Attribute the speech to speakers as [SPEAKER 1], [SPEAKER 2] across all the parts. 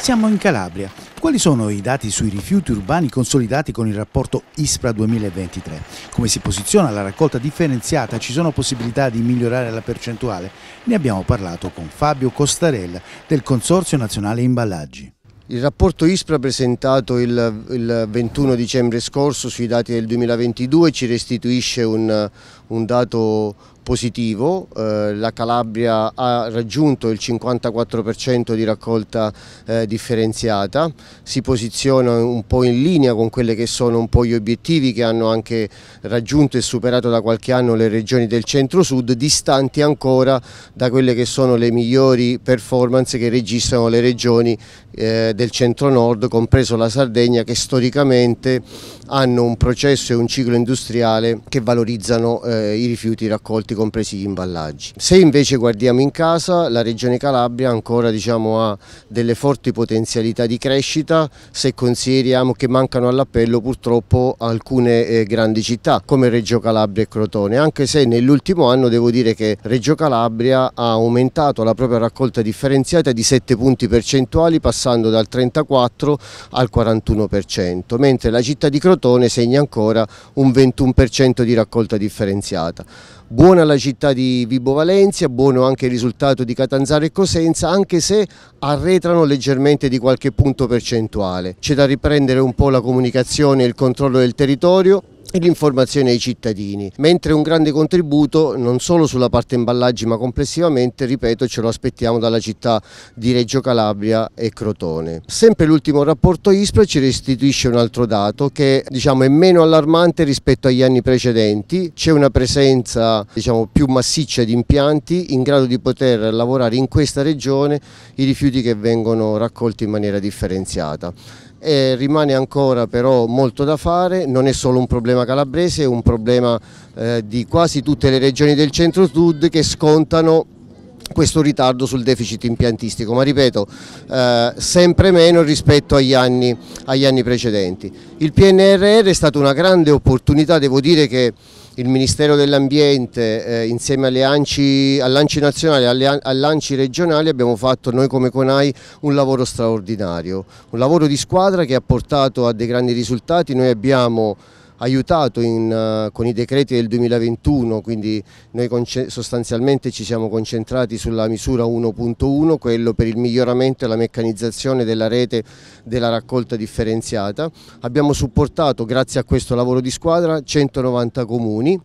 [SPEAKER 1] Siamo in Calabria. Quali sono i dati sui rifiuti urbani consolidati con il rapporto ISPRA 2023? Come si posiziona la raccolta differenziata? Ci sono possibilità di migliorare la percentuale? Ne abbiamo
[SPEAKER 2] parlato con Fabio Costarella del Consorzio Nazionale Imballaggi. Il rapporto ISPRA presentato il, il, 21 dicembre scorso sui dati del 2022 ci restituisce un, un dato positivo, eh, la Calabria ha raggiunto il 54% di raccolta eh, differenziata, si posiziona un po' in linea con quelli che sono un po' gli obiettivi che hanno anche raggiunto e superato da qualche anno le regioni del centro-sud, distanti ancora da quelle che sono le migliori performance che registrano le regioni eh, del centro-nord, compreso la Sardegna, che storicamente hanno un processo e un ciclo industriale che valorizzano eh, i rifiuti raccolti compresi gli imballaggi. Se invece guardiamo in casa, la Regione Calabria ancora diciamo, ha delle forti potenzialità di crescita se consideriamo che mancano all'appello purtroppo alcune eh, grandi città come Reggio Calabria e Crotone, anche se nell'ultimo anno devo dire che Reggio Calabria ha aumentato la propria raccolta differenziata di 7 punti percentuali passando dal 34 al 41%, mentre la città di Crotone segna ancora un 21% di raccolta differenziata. Buona buona la città di Vibo Valencia, buono anche il risultato di Catanzaro e Cosenza, anche se arretrano leggermente di qualche punto percentuale. C'è da riprendere un po' la comunicazione e il controllo del territorio, l'informazione ai cittadini, mentre un grande contributo non solo sulla parte imballaggi ma complessivamente, ripeto, ce lo aspettiamo dalla città di Reggio Calabria e Crotone. Sempre l'ultimo rapporto ISPRA ci restituisce un altro dato che diciamo, è meno allarmante rispetto agli anni precedenti, c'è una presenza diciamo, più massiccia di impianti in grado di poter lavorare in questa regione i rifiuti che vengono raccolti in maniera differenziata eh, rimane ancora però molto da fare, non è solo un problema calabrese, è un problema eh, di quasi tutte le regioni del centro-sud che scontano questo ritardo sul deficit impiantistico, ma ripeto, eh, sempre meno rispetto agli anni, agli anni precedenti. Il PNRR è stata una grande opportunità, devo dire che il Ministero dell'Ambiente eh, insieme all'Anci all nazionale e all'Anci regionale abbiamo fatto noi come CONAI un lavoro straordinario, un lavoro di squadra che ha portato a dei grandi risultati, noi abbiamo aiutato in, eh, con i decreti del 2021, quindi noi sostanzialmente ci siamo concentrati sulla misura 1.1, quello per il miglioramento e la meccanizzazione della rete della raccolta differenziata. Abbiamo supportato, grazie a questo lavoro di squadra, 190 comuni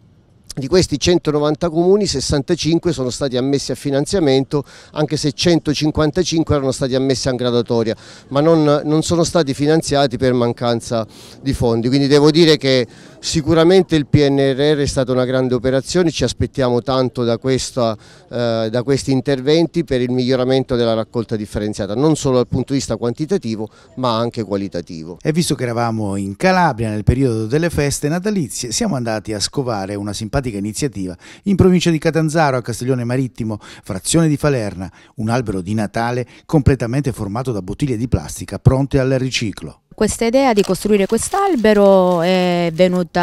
[SPEAKER 2] di questi 190 comuni 65 sono stati ammessi a finanziamento anche se 155 erano stati ammessi a gradatoria ma non, non, sono stati finanziati per mancanza di fondi quindi devo dire che sicuramente il PNRR è stata una grande operazione ci aspettiamo tanto da, questa, eh, da questi interventi per il miglioramento della raccolta differenziata non solo dal punto di vista quantitativo ma anche qualitativo.
[SPEAKER 1] E visto che eravamo in Calabria nel periodo delle feste natalizie siamo andati a scovare una simpatia emblematica iniziativa in provincia di Catanzaro a Castiglione Marittimo, frazione di Falerna, un albero di Natale completamente formato da bottiglie di plastica pronte al riciclo.
[SPEAKER 3] Questa idea di costruire quest'albero è venuta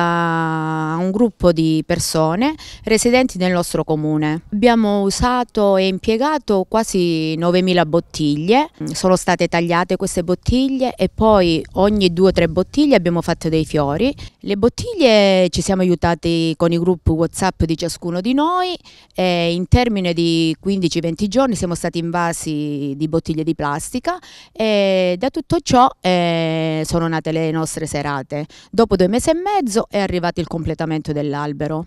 [SPEAKER 3] a un gruppo di persone residenti nel nostro comune. Abbiamo usato e impiegato quasi 9.000 bottiglie, sono state tagliate queste bottiglie e poi ogni due o tre bottiglie abbiamo fatto dei fiori. Le bottiglie ci siamo aiutati con i gruppi Whatsapp di ciascuno di noi e in termine di 15-20 giorni siamo stati invasi di bottiglie di plastica e da tutto ciò... Eh, sono nate le nostre serate. Dopo due mesi e mezzo è arrivato il completamento dell'albero.